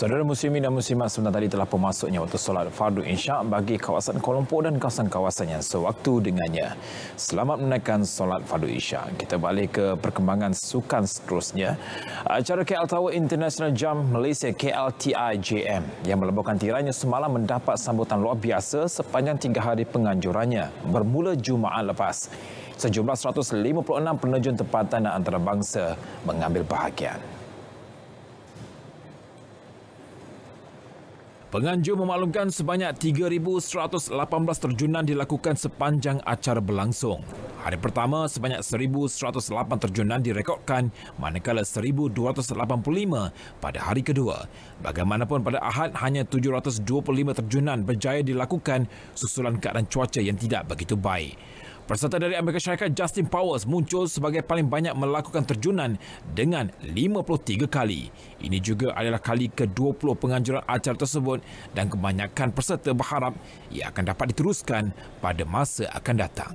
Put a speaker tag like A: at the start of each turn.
A: Saudara muslimin dan muslimat sebenarnya tadi telah pemasuknya waktu solat fardu insya' bagi kawasan Kuala Lumpur dan kawasan-kawasan yang sewaktu dengannya. Selamat menaikkan solat fardu insya'. Kita balik ke perkembangan sukan seterusnya. Acara KL Tower International Jam Malaysia KLTIJM yang melebokkan tiranya semalam mendapat sambutan luar biasa sepanjang tiga hari penganjurannya bermula Jumaat lepas. Sejumlah 156 penerjun tempatan dan antarabangsa mengambil bahagian. Penganjur memaklumkan sebanyak 3,118 terjunan dilakukan sepanjang acara berlangsung. Hari pertama, sebanyak 1,108 terjunan direkodkan manakala 1,285 pada hari kedua. Bagaimanapun pada Ahad, hanya 725 terjunan berjaya dilakukan susulan keadaan cuaca yang tidak begitu baik. Peserta dari Amerika Syarikat Justin Powers muncul sebagai paling banyak melakukan terjunan dengan 53 kali. Ini juga adalah kali ke-20 penganjuran acara tersebut dan kebanyakan peserta berharap ia akan dapat diteruskan pada masa akan datang.